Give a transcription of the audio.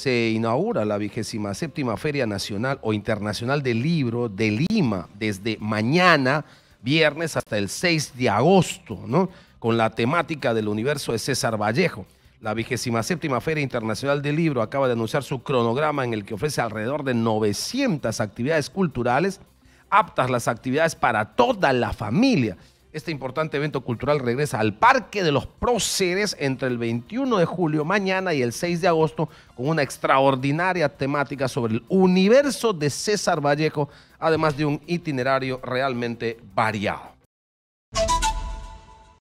se inaugura la vigésima séptima Feria Nacional o Internacional del Libro de Lima desde mañana, viernes, hasta el 6 de agosto, ¿no? Con la temática del universo de César Vallejo. La vigésima séptima Feria Internacional del Libro acaba de anunciar su cronograma en el que ofrece alrededor de 900 actividades culturales, aptas las actividades para toda la familia. Este importante evento cultural regresa al Parque de los Proceres entre el 21 de julio mañana y el 6 de agosto con una extraordinaria temática sobre el universo de César Vallejo, además de un itinerario realmente variado.